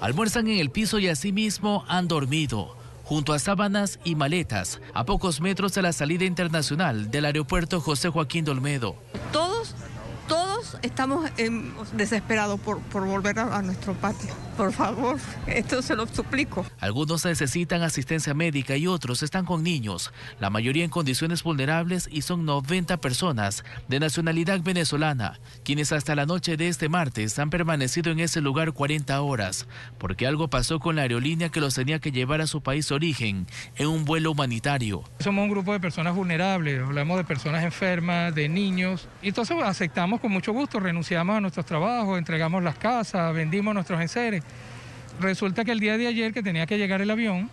Almuerzan en el piso y asimismo han dormido, junto a sábanas y maletas, a pocos metros de la salida internacional del aeropuerto José Joaquín Dolmedo. Todos estamos em, desesperados por, volver a, nuestro patio. Por favor, esto se lo suplico. Algunos necesitan asistencia médica y otros están con niños, la mayoría en condiciones vulnerables y son 90 personas de nacionalidad venezolana, quienes hasta la noche de este martes han permanecido en ese lugar 40 horas, porque algo pasó con la aerolínea que los tenía que llevar a su país de origen en un vuelo humanitario. Somos un grupo de personas vulnerables, hablamos de personas enfermas, de niños, y entonces aceptamos con mucho gusto gusto, renunciamos a nuestros trabajos, entregamos las casas, vendimos nuestros enseres. Resulta que el día de ayer que tenía que llegar el avión,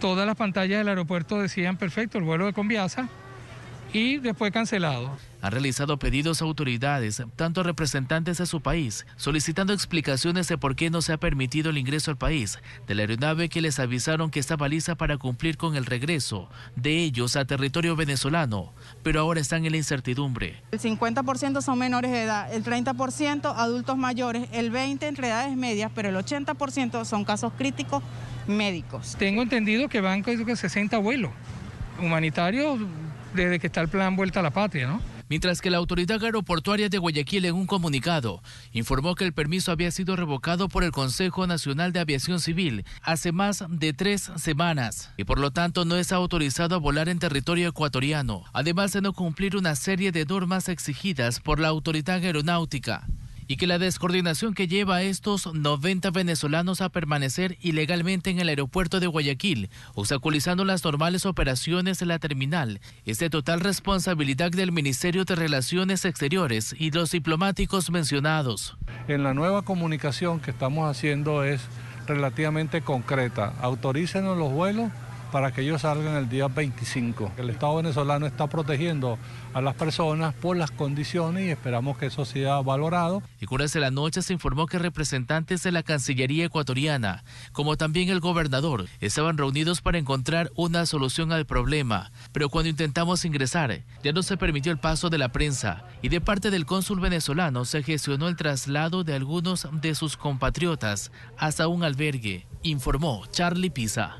todas las pantallas del aeropuerto decían, perfecto, el vuelo de Conviasa, y después cancelado. ...ha realizado pedidos a autoridades, tanto representantes de su país, solicitando explicaciones de por qué no se ha permitido el ingreso al país de la aeronave que les avisaron que estaba lista para cumplir con el regreso de ellos a territorio venezolano, pero ahora están en la incertidumbre. El 50% son menores de edad, el 30% adultos mayores, el 20% entre edades medias, pero el 80% son casos críticos médicos. Tengo entendido que van 60 vuelos humanitarios desde que está el plan Vuelta a la Patria, ¿no? Mientras que la Autoridad Aeroportuaria de Guayaquil en un comunicado informó que el permiso había sido revocado por el Consejo Nacional de Aviación Civil hace más de tres semanas y por lo tanto no es autorizado a volar en territorio ecuatoriano, además de no cumplir una serie de normas exigidas por la Autoridad Aeronáutica y que la descoordinación que lleva a estos 90 venezolanos a permanecer ilegalmente en el aeropuerto de Guayaquil, obstaculizando las normales operaciones de la terminal, es de total responsabilidad del Ministerio de Relaciones Exteriores y los diplomáticos mencionados. En la nueva comunicación que estamos haciendo es relativamente concreta. Autorícenos los vuelos para que ellos salgan el día 25. El Estado venezolano está protegiendo a las personas por las condiciones y esperamos que eso sea valorado. Y de la noche se informó que representantes de la Cancillería ecuatoriana, como también el gobernador, estaban reunidos para encontrar una solución al problema. Pero cuando intentamos ingresar, ya no se permitió el paso de la prensa y de parte del cónsul venezolano se gestionó el traslado de algunos de sus compatriotas hasta un albergue, informó Charlie Pisa.